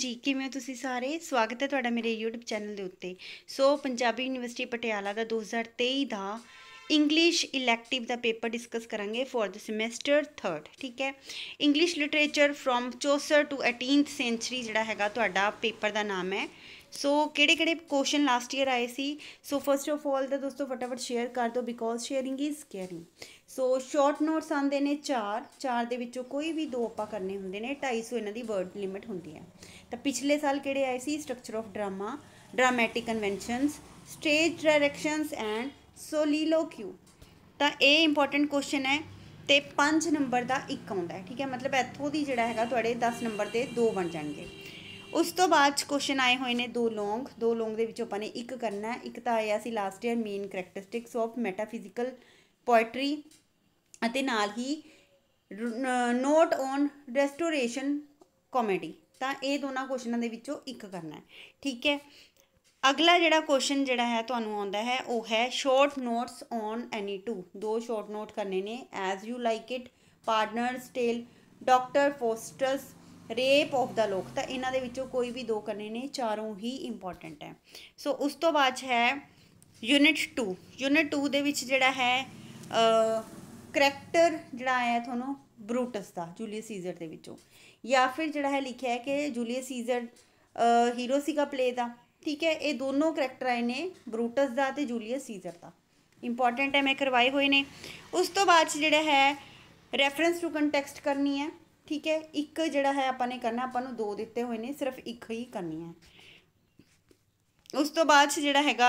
ਜੀ ਕਿਵੇਂ ਤੁਸੀਂ ਸਾਰੇ ਸਵਾਗਤ ਹੈ ਤੁਹਾਡਾ ਮੇਰੇ YouTube ਚੈਨਲ ਦੇ ਉੱਤੇ ਸੋ ਪੰਜਾਬੀ ਯੂਨੀਵਰਸਿਟੀ ਪਟਿਆਲਾ ਦਾ 2023 ਦਾ ਇੰਗਲਿਸ਼ ਇਲੈਕਟਿਵ ਦਾ ਪੇਪਰ ਡਿਸਕਸ ਕਰਾਂਗੇ ਫॉर द ਸਮੈਸਟਰ 3 ਠੀਕ ਹੈ English literature from Chaucer to 18th century ਜਿਹੜਾ ਹੈਗਾ ਤੁਹਾਡਾ ਪੇਪਰ ਦਾ ਨਾਮ ਹੈ ਸੋ ਕਿਹੜੇ ਕਿਹੜੇ ਕੁਐਸਚਨ ਲਾਸਟ ਈਅਰ ਆਏ ਸੀ ਸੋ ਫਸਟ ਆਫ ਆਲ ਦਾ ਦੋਸਤੋ ਫਟਾਫਟ ਸ਼ੇਅਰ ਕਰ ਦਿਓ because sharing is caring so short notes ਆਂਦੇ ਨੇ 4 4 ਦੇ ਵਿੱਚੋਂ ਕੋਈ ਵੀ ਦੋ ਆਪਾਂ ਕਰਨੇ ਹੁੰਦੇ ਨੇ 250 ਇਹਨਾਂ ਦੀ ਵਰਡ ਲਿਮਿਟ ਹੁੰਦੀ ਹੈ ਤਾਂ ਪਿਛਲੇ ਸਾਲ ਕਿਹੜੇ ਆਏ ਸੀ structure of drama dramatic conventions stage directions and soliloquy ਤਾਂ ਇਹ ਇੰਪੋਰਟੈਂਟ ਕੁਐਸਚਨ ਹੈ ਤੇ 5 ਨੰਬਰ ਦਾ ਇੱਕ ਆਉਂਦਾ ਹੈ ਠੀਕ ਹੈ ਮਤਲਬ ਇੱਥੋਂ ਦੀ ਜਿਹੜਾ ਹੈਗਾ ਤੁਹਾਡੇ 10 ਨੰਬਰ ਤੇ ਦੋ ਬਣ ਜਾਣਗੇ ਉਸ ਤੋਂ ਬਾਅਦ ਕੁਐਸਚਨ ਆਏ ਹੋਏ ਨੇ ਦੋ ਲੌਂਗ ਦੋ ਲੌਂਗ ਦੇ ਵਿੱਚੋਂ ਆਪਾਂ ਨੇ ਇੱਕ ਕਰਨਾ ਇੱਕ ਤਾਂ ਆਇਆ ਸੀ last year main characteristics of metaphysical poetry ਅਤੇ ਨਾਲ ਹੀ ਨੋਟ ਔਨ ਰੈਸਟੋਰੇਸ਼ਨ ਕਾਮੇਡੀ ਤਾਂ ਇਹ ਦੋਨਾਂ ਕੁਐਸਚਨਾਂ ਦੇ ਵਿੱਚੋਂ ਇੱਕ ਕਰਨਾ ਹੈ ਠੀਕ ਹੈ ਅਗਲਾ ਜਿਹੜਾ ਕੁਐਸਚਨ ਜਿਹੜਾ ਹੈ ਤੁਹਾਨੂੰ ਆਉਂਦਾ ਹੈ ਉਹ ਹੈ short notes on any two ਦੋ ਸ਼ਾਰਟ ਨੋਟ ਕਰਨੇ ਨੇ as you like it pardoner's tale Doctor Faustus rape of the lock ਤਾਂ ਇਹਨਾਂ ਦੇ ਵਿੱਚੋਂ ਕੋਈ ਵੀ ਦੋ ਕਰਨੇ ਨੇ ਚਾਰੋਂ ਹੀ ਇੰਪੋਰਟੈਂਟ ਹੈ ਸੋ ਉਸ ਤੋਂ ਬਾਅਦ ਹੈ ਯੂਨਿਟ 2 ਯੂਨਿਟ 2 ਦੇ ਵਿੱਚ ਜਿਹੜਾ ਹੈ ਅ ਕਰੈਕਟਰ ਜਿਹੜਾ ਆਇਆ ਤੁਹਾਨੂੰ ਬਰੂਟਸ ਦਾ ਜੂਲੀਅਸ ਸੀਜ਼ਰ ਦੇ ਵਿੱਚੋਂ ਜਾਂ ਫਿਰ ਜਿਹੜਾ ਹੈ ਲਿਖਿਆ ਹੈ ਕਿ ਜੂਲੀਅਸ ਸੀਜ਼ਰ ਹੀਰੋ ਦਾ ਪਲੇ ਦਾ ਠੀਕ ਹੈ ਇਹ ਦੋਨੋਂ ਕਰੈਕਟਰ ਆਏ ਨੇ ਬਰੂਟਸ ਦਾ ਤੇ ਜੂਲੀਅਸ ਸੀਜ਼ਰ ਦਾ ਇੰਪੋਰਟੈਂਟ ਹੈ ਮੈਂ ਕਰਵਾਏ ਹੋਏ ਨੇ ਉਸ ਤੋਂ ਬਾਅਦ ਜਿਹੜਾ ਹੈ ਰੈਫਰੈਂਸ ਟੂ ਕੰਟੈਕਸਟ ਕਰਨੀ ਹੈ ਠੀਕ ਹੈ ਇੱਕ ਜਿਹੜਾ ਹੈ ਆਪਾਂ ਨੇ ਕਰਨਾ ਆਪਾਂ ਨੂੰ ਦੋ ਦਿੱਤੇ ਹੋਏ ਨੇ ਸਿਰਫ ਇੱਕ ਹੀ ਕਰਨੀ ਹੈ ਉਸ ਤੋਂ ਬਾਅਦ ਜਿਹੜਾ ਹੈਗਾ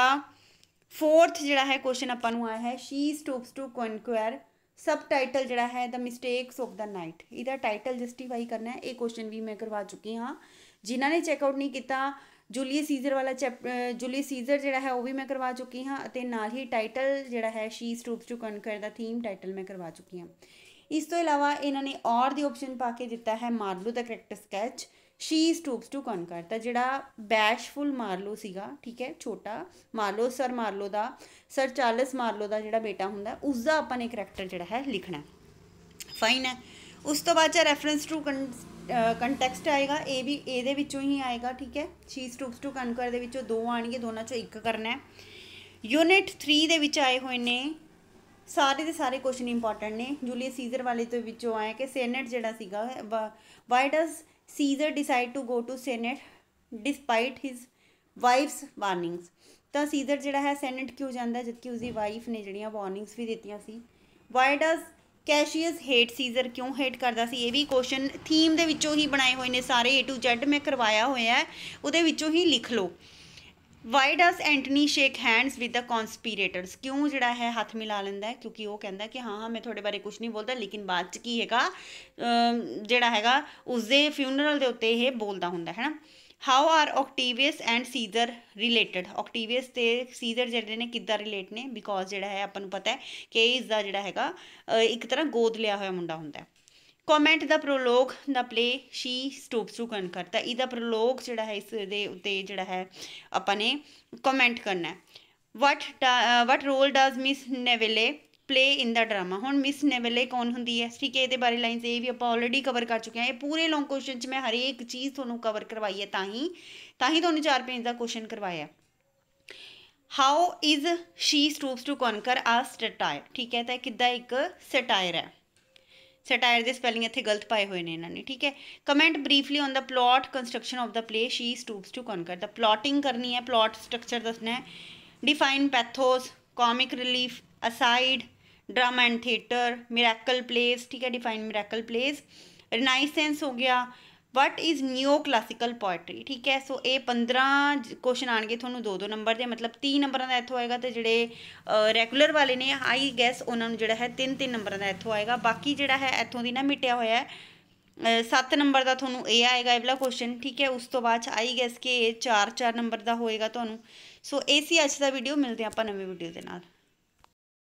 ਫੋਰਥ ਜਿਹੜਾ ਹੈ ਕੁਐਸਚਨ ਆਪਾਂ ਨੂੰ ਆਇਆ ਹੈ she stoops to conquer subtitle ਜਿਹੜਾ ਹੈ the mistakes of the night ਇਹਦਾ ਟਾਈਟਲ ਜਸਟੀਫਾਈ ਕਰਨਾ ਹੈ ਇਹ ਕੁਐਸਚਨ ਵੀ ਮੈਂ ਕਰਵਾ ਚੁੱਕੀ ਹਾਂ ਜਿਨ੍ਹਾਂ ਨੇ ਚੈੱਕ ਆਊਟ ਨਹੀਂ ਕੀਤਾ ਜੂਲੀਅਸ ਸੀਜ਼ਰ ਵਾਲਾ ਜੂਲੀਅਸ ਸੀਜ਼ਰ ਜਿਹੜਾ ਹੈ ਉਹ ਵੀ ਮੈਂ ਕਰਵਾ ਚੁੱਕੀ ਹਾਂ ਅਤੇ ਨਾਲ ਹੀ ਟਾਈਟਲ ਜਿਹੜਾ ਹੈ ਸ਼ੀ ਸਟੋਪਸ ਟੂ ਕਨਕੁਅਰ ਦਾ ਥੀਮ ਟਾਈਟਲ ਮੈਂ ਕਰਵਾ ਚੁੱਕੀ ਹਾਂ ਇਸ ਤੋਂ ਇਲਾਵਾ ਇਹਨਾਂ ਨੇ ਔਰ ਦੀ ਆਪਸ਼ਨ ਪਾ ਕੇ ਦਿੱਤਾ ਹੈ ਮਾਰਲੂ ਦਾ character sketch she stoops to conquer ਤਾਂ ਜਿਹੜਾ ਬੈਸ਼ਫੁਲ ਮਾਰਲੋ ਸੀਗਾ ਠੀਕ ਹੈ ਛੋਟਾ ਮਾਰਲੋ ਸਰ ਮਾਰਲੋ ਦਾ ਸਰ ਚਾਰਲਸ ਮਾਰਲੋ ਦਾ ਜਿਹੜਾ ਬੇਟਾ ਹੁੰਦਾ ਉਸ ਦਾ ਆਪਾਂ ਨੇ ਕਰੈਕਟਰ ਜਿਹੜਾ ਹੈ ਲਿਖਣਾ ਫਾਈਨ ਹੈ ਉਸ ਤੋਂ ਬਾਅਦ ਜੇ ਰੈਫਰੈਂਸ ਟੂ ਕੰਟੈਕਸਟ ਆਏਗਾ ਇਹ ਵੀ ਇਹਦੇ ਵਿੱਚੋਂ ਹੀ ਆਏਗਾ ਠੀਕ ਹੈ ਸ਼ੀ ਸਟੂਪਸ ਟੂ ਕਨਕਰ ਦੇ ਵਿੱਚੋਂ ਦੋ ਆਣਗੇ ਦੋਨਾਂ ਚੋਂ ਇੱਕ ਕਰਨਾ ਹੈ ਯੂਨਿਟ 3 ਦੇ ਵਿੱਚ ਆਏ ਹੋਏ ਨੇ ਸਾਰੇ ਦੇ ਸਾਰੇ ਕੁਐਸਚਨ ਇੰਪੋਰਟੈਂਟ ਨੇ ਜੂਲੀਅਸ ਸੀਜ਼ਰ ਵਾਲੇ ਤੋਂ ਵਿੱਚੋਂ ਆਇਆ ਕਿ ਸੈਨੇਟ ਜਿਹੜਾ ਸੀਗਾ why does Caesar decide to go to senate despite his wife's warnings ਤਾਂ ਸੀਜ਼ਰ ਜਿਹੜਾ ਹੈ ਸੈਨੇਟ ਕਿਉਂ ਜਾਂਦਾ ਜਦਕਿ ਉਸਦੀ ਵਾਈਫ ਨੇ ਜਿਹੜੀਆਂ ਵਾਰਨਿੰਗਸ ਵੀ ਦਿੱਤੀਆਂ ਸੀ why does Cassius hate Caesar ਕਿਉਂ ਹੇਟ ਕਰਦਾ ਸੀ ਇਹ ਵੀ ਕੁਐਸਚਨ ਥੀਮ ਦੇ ਵਿੱਚੋਂ ਹੀ ਬਣਾਏ ਹੋਏ ਨੇ ਸਾਰੇ A to Z ਮੈਂ ਕਰਵਾਇਆ ਹੋਇਆ ਹੈ ਉਹਦੇ ਵਿੱਚੋਂ ਹੀ ਲਿਖ ਲਓ why does Antony shake hands with the conspirators ਕਿਉਂ ਜਿਹੜਾ ਹੈ ਹੱਥ ਮਿਲਾ ਲੈਂਦਾ ਹੈ ਕਿਉਂਕਿ ਉਹ ਕਹਿੰਦਾ ਕਿ ਹਾਂ ਹਾਂ ਮੈਂ ਤੁਹਾਡੇ ਬਾਰੇ ਕੁਝ ਨਹੀਂ ਬੋਲਦਾ ਲੇਕਿਨ ਬਾਅਦ ਚ ਕੀ ਹੈਗਾ ਜਿਹੜਾ ਹੈਗਾ ਉਸ ਦੇ ਫਿਊਨਰਲ ਦੇ ਉੱਤੇ ਇਹ ਬੋਲਦਾ ਹੁੰਦਾ ਹੈ ਨਾ how are Octavius and Caesar related Octavius ਤੇ ਸੀਜ਼ਰ ਜਿਹੜੇ ਨੇ ਕਿੱਦਾਂ ਰਿਲੇਟ ਨੇ ਬਿਕੋਜ਼ ਜਿਹੜਾ ਹੈ ਆਪਾਂ ਨੂੰ ਪਤਾ ਹੈ ਕਿ ਇਸ ਦਾ ਜਿਹੜਾ ਹੈਗਾ ਇੱਕ ਤਰ੍ਹਾਂ ਗੋਦ ਲਿਆ ਹੋਇਆ ਮੁੰਡਾ ਹੁੰਦਾ ਹੈ ਕਮੈਂਟ ਦਾ ਪ੍ਰੋਲੋਗ ਦਾ play she stoops to conquer ਇਹਦਾ ਪ੍ਰੋਲੋਗ ਜਿਹੜਾ ਹੈ ਇਸ ਦੇ ਉੱਤੇ ਜਿਹੜਾ ਹੈ ਆਪਾਂ ਨੇ ਕਮੈਂਟ ਕਰਨਾ ਹੈ what what role does Miss Neville play in the drama ਹੁਣ ਮਿਸ ਨੇਵਲੇ ਕੌਣ ਹੁੰਦੀ ਹੈ ਠੀਕ ਹੈ ਇਹਦੇ ਬਾਰੇ ਲਾਈਨਸ ਇਹ ਵੀ ਆਪਾਂ ਆਲਰੇਡੀ ਕਵਰ ਕਰ ਚੁੱਕੇ ਹਾਂ ਇਹ ਪੂਰੇ ਲੌਂਗ ਕੁਐਸਚਨ 'ਚ ਮੈਂ ਹਰੇਕ ਚੀਜ਼ ਤੁਹਾਨੂੰ ਕਵਰ ਕਰਵਾਈ ਹੈ ਤਾਂ ਹੀ ਤਾਂ ਹੀ ਤੁਹਾਨੂੰ ਚਾਰ ਪੇਜ ਦਾ ਕੁਐਸਚਨ ਕਰਵਾਇਆ how is she stoops to conquer a satire ਠੀਕ ਹੈ ਤਾਂ ਕਿੱਦਾਂ ਇੱਕ ਸਟਾਇਰ ਹੈ ਸਟਾਇਰ ਦੇ ਸਪੈਲਿੰਗ ਇੱਥੇ ਗਲਤ ਪਾਏ ਹੋਏ ਨੇ ਇਹਨਾਂ ਨੇ ਠੀਕ ਹੈ comment briefly on the plot construction of the play she stoops to conquer ਦਾ ਪਲਾਟਿੰਗ ਕਰਨੀ ਹੈ ਪਲਾਟ ਸਟਰਕਚਰ ਦੱਸਣਾ ਹੈ define pathos comic relief aside drama and theatre miracle plays ਠੀਕ ਹੈ ਡਿਫਾਈਨ ਮਿਰੈਕਲ ਪਲੇਸ ਰਿਨਾਈਸੈਂਸ ਹੋ ਗਿਆ what is neoclassical poetry ਠੀਕ ਹੈ ਸੋ ਇਹ 15 ਕੁਐਸਚਨ ਆਣਗੇ ਤੁਹਾਨੂੰ ਦੋ ਦੋ ਨੰਬਰ ਦੇ ਮਤਲਬ 30 ਨੰਬਰਾਂ ਦਾ ਇੱਥੋਂ ਆਏਗਾ ਤੇ ਜਿਹੜੇ ਰੈਗੂਲਰ ਵਾਲੇ ਨੇ ਆਈ ਗੈਸ ਉਹਨਾਂ ਨੂੰ ਜਿਹੜਾ ਹੈ ਤਿੰਨ ਤਿੰਨ ਨੰਬਰਾਂ ਦਾ ਇੱਥੋਂ ਆਏਗਾ ਬਾਕੀ ਜਿਹੜਾ ਹੈ ਇੱਥੋਂ ਦੀ ਨਾ ਮਿਟਿਆ ਹੋਇਆ ਹੈ 7 ਨੰਬਰ ਦਾ ਤੁਹਾਨੂੰ ਇਹ ਆਏਗਾ ਇਹ ਵਾਲਾ ਕੁਐਸਚਨ ਠੀਕ ਹੈ ਉਸ ਤੋਂ ਬਾਅਦ ਆਈ ਗੈਸ ਕਿ ਇਹ 4 4 ਨੰਬਰ ਦਾ ਹੋਏਗਾ ਤੁਹਾਨੂੰ ਸੋ ਏਸੀ ਅੱਜ ਦਾ ਵੀਡੀਓ ਮਿਲਦੇ ਆਪਾਂ ਨਵੇਂ ਵੀਡੀਓ ਦੇ ਨਾਲ